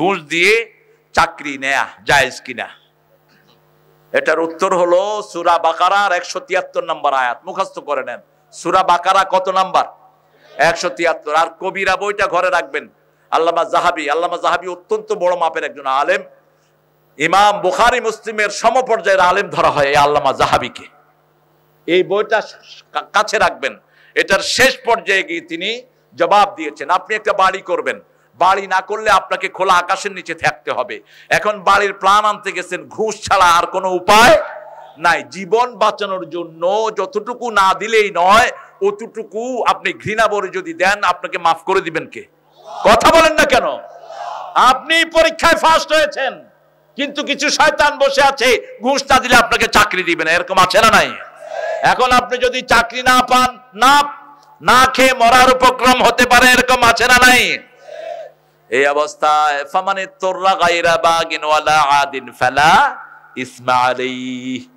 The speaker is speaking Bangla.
ঘুষ দিয়ে চাকরি নেয়া জায়েজ কিনা এটার উত্তর হলো সুরা বাকারার একশো তিয়াত্তর নাম্বার আয়াত মুখস্থ করে নেন সুরা বাকারা কত নাম্বার একশো তিয়াত্তর আর কবিরা বইটা ঘরে রাখবেন আল্লামা জাহাবি আল্লামা জাহাবি অত্যন্ত বড় মাপের একজন আলেম ইমাম বুখারি মুসলিমের সমপর্যায়ের আলেম ধরা হয় এই আল্লামা জাহাবিকে এই বইটা কাছে রাখবেন এটার শেষ পর্যায়ে গিয়ে তিনি জবাব দিয়েছেন আপনি একটা বাড়ি করবেন বাড়ি না করলে আপনাকে খোলা আকাশের নিচে থাকতে হবে এখন বাড়ির প্রাণ আনতে গেছেন ঘুষ ছাড়া আর কোনো উপায় নাই জীবন বাঁচানোর জন্য যতটুকু না দিলেই নয় অতটুকু আপনি ঘৃণা বলে যদি দেন আপনাকে মাফ করে দিবেন কে কথা বলেন না কেন আপনি পরীক্ষায় ফার্স্ট হয়েছেন কিন্তু কিছু শয়তান বসে আছে ঘুষ না দিলে আপনাকে চাকরি দিবেন এরকম আছে না নাই এখন আপনি যদি চাকরি না পান না না খেয়ে মরার উপক্রম হতে পারে এরকম আছে না নাই এই অবস্থায় ফামানিত তুর্রা গায়রা বাগিন ওয়ালা আদিন ফালা ইসমা আলাইহি